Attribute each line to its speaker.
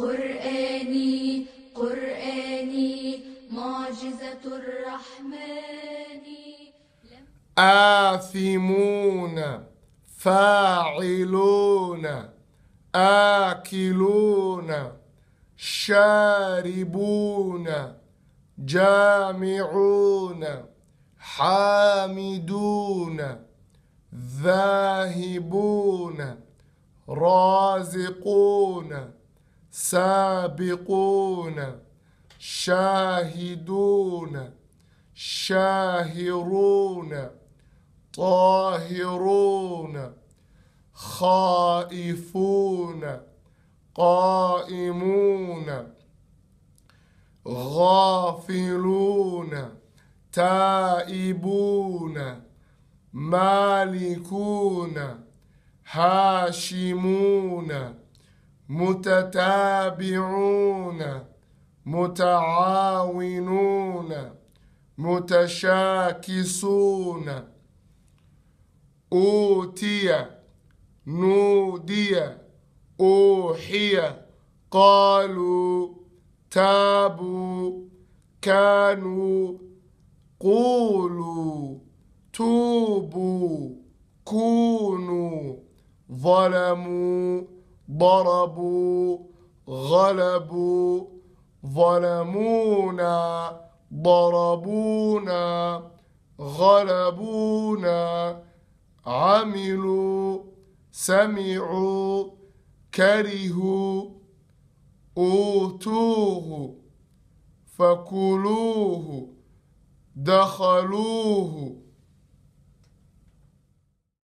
Speaker 1: قرآني قرآني معجزة الرحمن آثمون فاعلون آكلون شاربون جامعون حامدون ذاهبون رازقون سابقون شاهدون شاهرون طاهرون خائفون قائمون غافلون تائبون مالكون هاشمون متتابعون متعاونون متشاكسون أوتي نودي أوحي قالوا تابوا كانوا قولوا توبوا كونوا ظلموا ضربوا غلبوا ظلمونا ضربونا غلبونا عملوا سمعوا كرهوا اوتوه فكلوه دخلوه